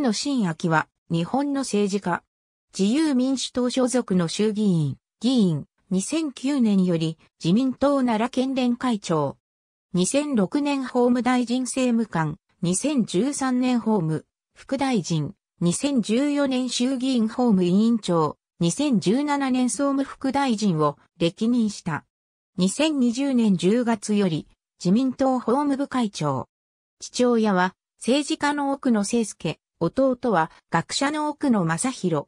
野信明は、日本の政治家。自由民主党所属の衆議院、議員、2009年より自民党奈良県連会長。2006年法務大臣政務官、2013年法務、副大臣、2014年衆議院法務委員長、2017年総務副大臣を歴任した。2020年10月より自民党法務部会長。父親は政治家の奥野聖介、弟は学者の奥野正宏。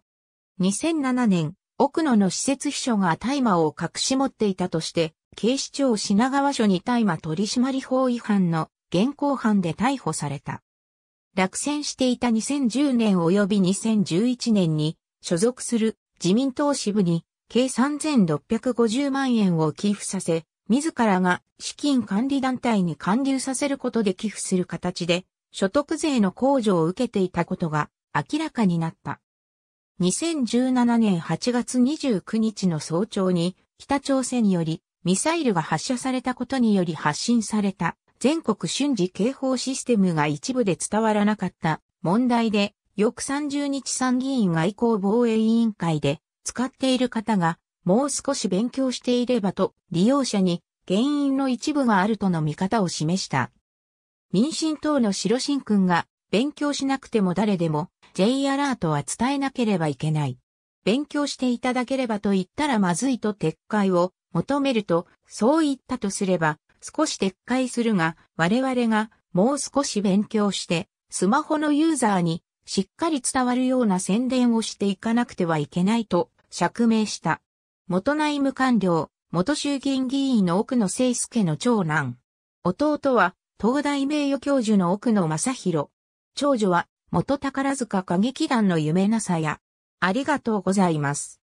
2007年、奥野の施設秘書が大麻を隠し持っていたとして、警視庁品川署に大麻取締法違反の現行犯で逮捕された。落選していた2010年及び2011年に所属する自民党支部に計3650万円を寄付させ、自らが資金管理団体に還流させることで寄付する形で所得税の控除を受けていたことが明らかになった。2017年8月29日の早朝に北朝鮮によりミサイルが発射されたことにより発信された全国瞬時警報システムが一部で伝わらなかった問題で翌30日参議院外交防衛委員会で使っている方がもう少し勉強していればと利用者に原因の一部があるとの見方を示した。民進党の白新君が勉強しなくても誰でも J アラートは伝えなければいけない。勉強していただければと言ったらまずいと撤回を求めると、そう言ったとすれば少し撤回するが、我々がもう少し勉強して、スマホのユーザーにしっかり伝わるような宣伝をしていかなくてはいけないと釈明した。元内務官僚、元衆議院議員の奥野聖介の長男。弟は東大名誉教授の奥野正宏。長女は、元宝塚歌劇団の夢なさや。ありがとうございます。